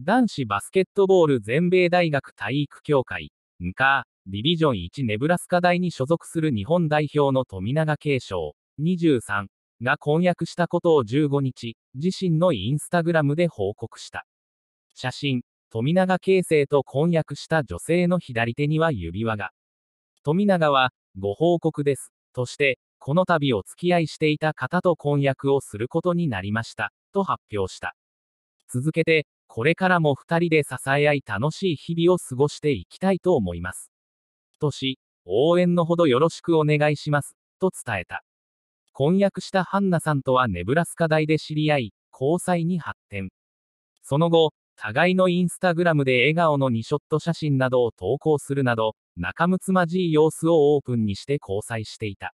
男子バスケットボール全米大学体育協会、ンカー、ディビジョン1ネブラスカ大に所属する日本代表の富永慶生、23が婚約したことを15日、自身のインスタグラムで報告した。写真、富永慶生と婚約した女性の左手には指輪が。富永は、ご報告です、として、この度お付き合いしていた方と婚約をすることになりました、と発表した。続けて、これからも2人で支え合い楽しい日々を過ごしていきたいと思います。とし、応援のほどよろしくお願いします、と伝えた。婚約したハンナさんとはネブラスカ大で知り合い、交際に発展。その後、互いのインスタグラムで笑顔の2ショット写真などを投稿するなど、仲睦まじい様子をオープンにして交際していた。